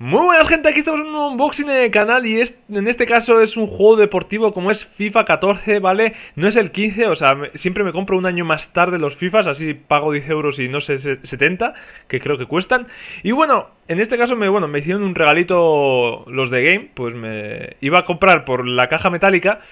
Muy buenas gente, aquí estamos en un unboxing en canal y es, en este caso es un juego deportivo como es FIFA 14, ¿vale? No es el 15, o sea, siempre me compro un año más tarde los FIFAs, así pago 10 euros y no sé, 70, que creo que cuestan. Y bueno, en este caso me, bueno, me hicieron un regalito los de Game, pues me iba a comprar por la caja metálica,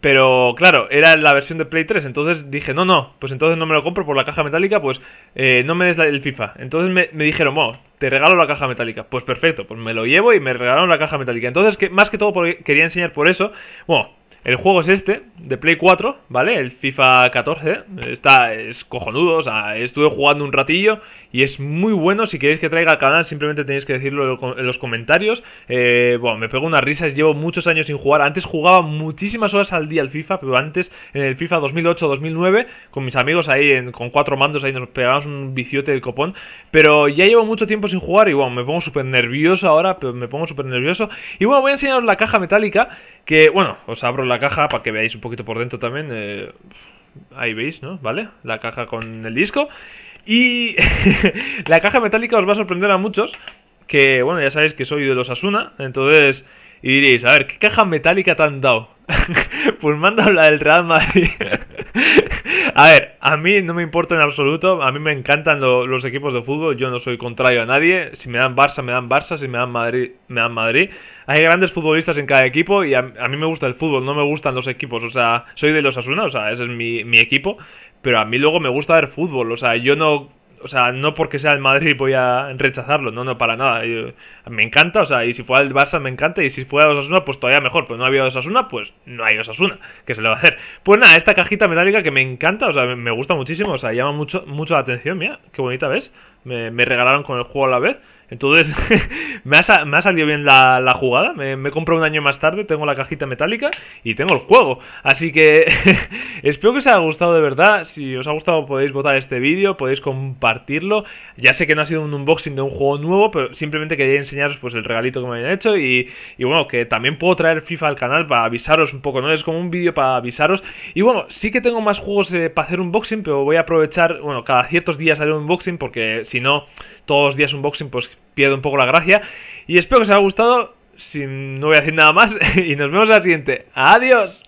pero claro, era la versión de Play 3, entonces dije, no, no, pues entonces no me lo compro por la caja metálica, pues eh, no me des el FIFA. Entonces me, dijeron, bueno, te regalo la caja metálica. Pues perfecto, pues me lo llevo y me regalaron la caja metálica. Entonces, que, más que todo quería enseñar por eso, bueno, el juego es este, de Play 4, ¿vale? El FIFA 14. Está, es cojonudo, o sea, estuve jugando un ratillo y es muy bueno. Si queréis que traiga al canal, simplemente tenéis que decirlo en los comentarios. Eh, bueno, me pego unas risas, llevo muchos años sin jugar. Antes jugaba muchísimas horas al día al FIFA, pero antes en el FIFA 2008-2009, con mis amigos ahí, con cuatro mandos, ahí nos pegábamos un biciote del copón. Pero ya llevo mucho tiempo sin jugar y bueno, me pongo súper nervioso ahora, pero me pongo súper nervioso. Y bueno, voy a enseñaros la caja metálica, que bueno, os abro la caja para que veáis un poquito por dentro también. Eh, ahí veis, ¿no? ¿Vale? La caja con el disco. Y la caja metálica os va a sorprender a muchos. Que, bueno, ya sabéis que soy de los Asuna. Entonces, y diréis, a ver, ¿qué caja metálica te han dado? pues manda la del Real A ver, a mí no me importa en absoluto. A mí me encantan los equipos de fútbol. Yo no soy contrario a nadie. Si me dan Barça, me dan Barça. Si me dan Madrid, me dan Madrid. Hay grandes futbolistas en cada equipo y a, mí me gusta el fútbol. No me gustan los equipos. O sea, soy de los Asuna. O sea, ese es mi equipo. Pero a mí luego me gusta ver fútbol. O sea, yo no o sea, no porque sea el Madrid voy a rechazarlo, no, no, para nada. Eh, me encanta, o sea, y si fuera el Barça me encanta, y si fuera Osasuna, pues todavía mejor. Pero no había Osasuna, pues no hay Osasuna, que se le va a hacer. Pues nada, esta cajita metálica que me encanta, o sea, me gusta muchísimo, o sea, llama mucho, mucho la atención, mira, qué bonita, ¿ves? me, regalaron con el juego a la vez. Entonces, me, ha, salido bien la, jugada. Me, me, compré un año más tarde, tengo la cajita metálica y tengo el juego. Así que espero que os haya gustado de verdad. Si os ha gustado podéis votar este vídeo, podéis compartirlo. Ya sé que no ha sido un unboxing de un juego nuevo, pero simplemente quería enseñaros pues, el regalito que me habían hecho. Y, bueno, que también puedo traer FIFA al canal para avisaros un poco, ¿no? Es como un vídeo para avisaros. Y bueno, sí que tengo más juegos eh, para hacer unboxing, pero voy a aprovechar, bueno, cada ciertos días haré un unboxing porque si no, todos los días unboxing, pues pierdo un poco la gracia. Y espero que os haya gustado. Si, no voy a decir nada más. y nos vemos en la siguiente. ¡Adiós!